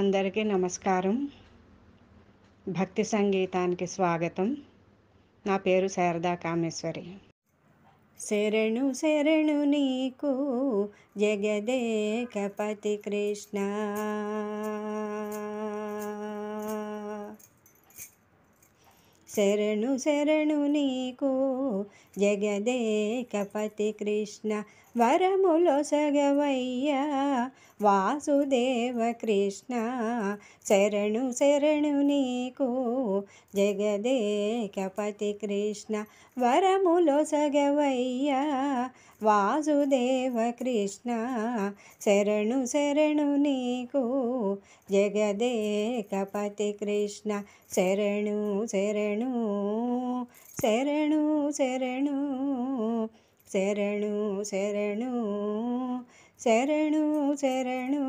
అందరికీ నమస్కారం భక్తి సంగీతానికి స్వాగతం నా పేరు శారదా కామేశ్వరి శరణు శరణు నీకు జగదేకపతి కృష్ణ శరణు శరణు నీకు జగదేకపతి కృష్ణ వరములో సగవయ్యా వాసుదేవ కృష్ణ శరణు శరణు నీకు జగదేకపతి కృష్ణ వరములో సగవయ్యా వాసుదేవ కృష్ణ శరణు శరణు నీకు జగదేకపతి కృష్ణ శరణు శరణు శరణు శరణు శరణు శరణు శరణు శరణు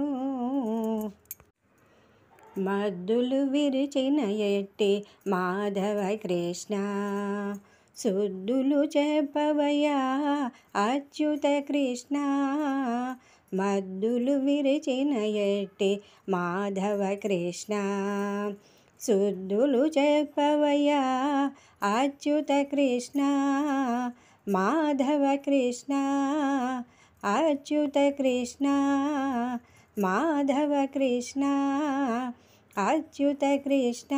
మద్దులు విరిచిన ఎట్టి మాధవ కృష్ణ శుద్ధులు చెప్పవయ్యా అచ్యుత కృష్ణ మద్దులు విరిచిన ఎట్టి మాధవ కృష్ణ శుద్ధులు చెప్పవయ్యా అచ్యుత కృష్ణ माधव कृष्ण अच्युत कृष्ण माधव कृष्ण अच्युत कृष्ण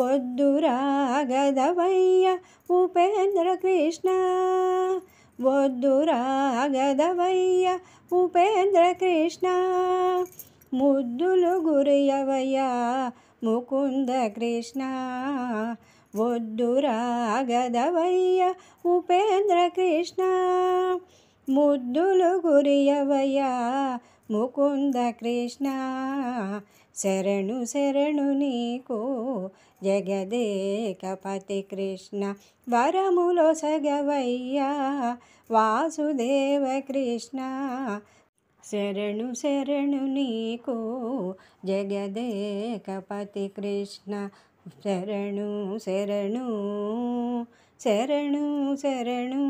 वद्दुरागदवय्या उपेन्द्र कृष्ण वद्दुरागदवय्या उपेन्द्र कृष्ण मुद्दुलुरयवय्या मुकुन्द कृष्णा గదవయ్య ఉపేంద్ర కృష్ణ ముద్దులు గురియవయ్య ముకుంద కృష్ణ శరణు శరణు నీకు జగదేకపతి కృష్ణ వరములు సగవయ్య వాసుదేవ కృష్ణ శరణు శరణు నీకు జగదేకపతి కృష్ణ శరణు శరణు శరణు శరణు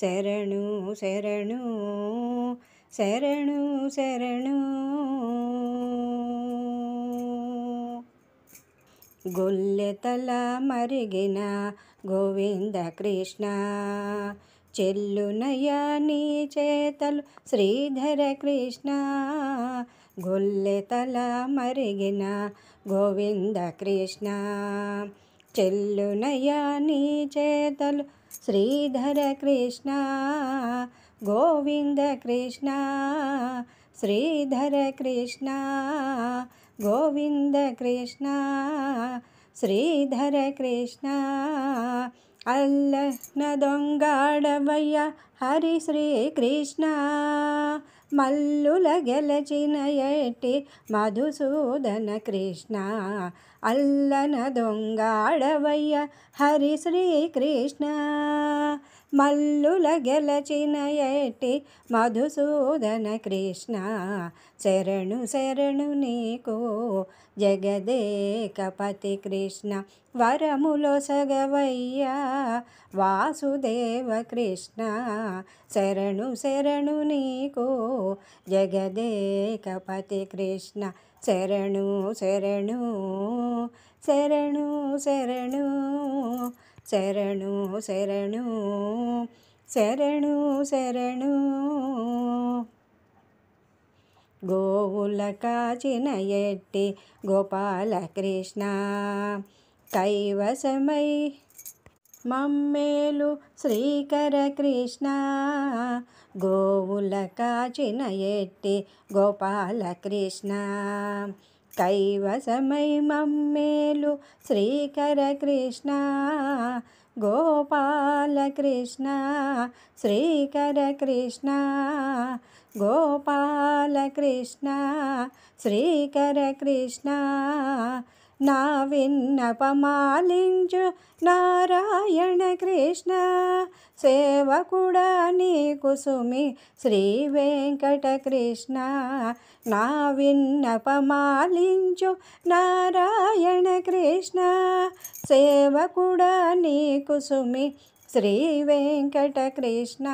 శరణు శరణు శరణు శరణు గొల్లెతల మరిగిన గోవింద కృష్ణ చెల్లునయ నీ చేతలు శ్రీధర కృష్ణ గొల్లె తల మరిగిన గోవింద కృష్ణ చెల్లునయ్యా నీ చేతలు శ్రీధర కృష్ణ గోవింద కృష్ణ శ్రీధర కృష్ణ గోవింద కృష్ణ శ్రీధర కృష్ణ అల్లన దొంగాడవయ్య హరి శ్రీ కృష్ణ మల్లుల గెలచిన ఎట్టి మధుసూదన కృష్ణ అల్లన దొంగ అడవయ్య హరి శ్రీ కృష్ణ మల్లుల గెలచిన ఎట్టి మధుసూదన కృష్ణ శరణు శరణు నీకు జగదేకపతి కృష్ణ వరములో సగవయ్య వాసుదేవ కృష్ణ శరణు శరణు నీకో జగదేకపతి కృష్ణ శరణు శరణు శరణు శరణు శరణు శరణు శరణు శరణు గోవుల కాచిన ఎట్టి గోపాలకృష్ణ కైవసమై మమ్మేలు శ్రీకర కృష్ణ గోవుల కాచిన ఎట్టి గోపాల కృష్ణ కైవసమై మమ్మేలు శ్రీకర కృష్ణ గోపాల కృష్ణ శ్రీకర కృష్ణ గోపాల కృష్ణ శ్రీకర కృష్ణ నా విన్నపమాలించు నారాయణ కృష్ణ సేవకుడా నీ కుసుమి శ్రీ వెంకటకృష్ణ నా విన్నపమాలించు నారాయణ కృష్ణ సేవకుడా నీ కుసుమి శ్రీ వెంకటకృష్ణ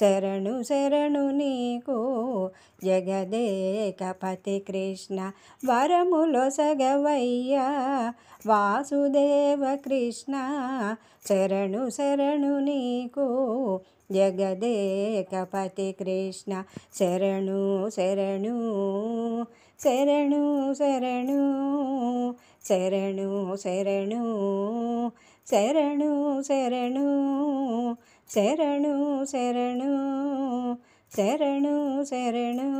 శరణు శరణు నీకు జగదేకపతి కృష్ణ వరములో సగవయ్య వాసుదేవ కృష్ణ శరణు శరణు నీకు జగదేకపతి కృష్ణ శరణు శరణు శరణు శరణు శరణు శరణు ಶರಣು ಶರಣು ಶರಣು ಶರಣು ಶರಣು ಶರಣು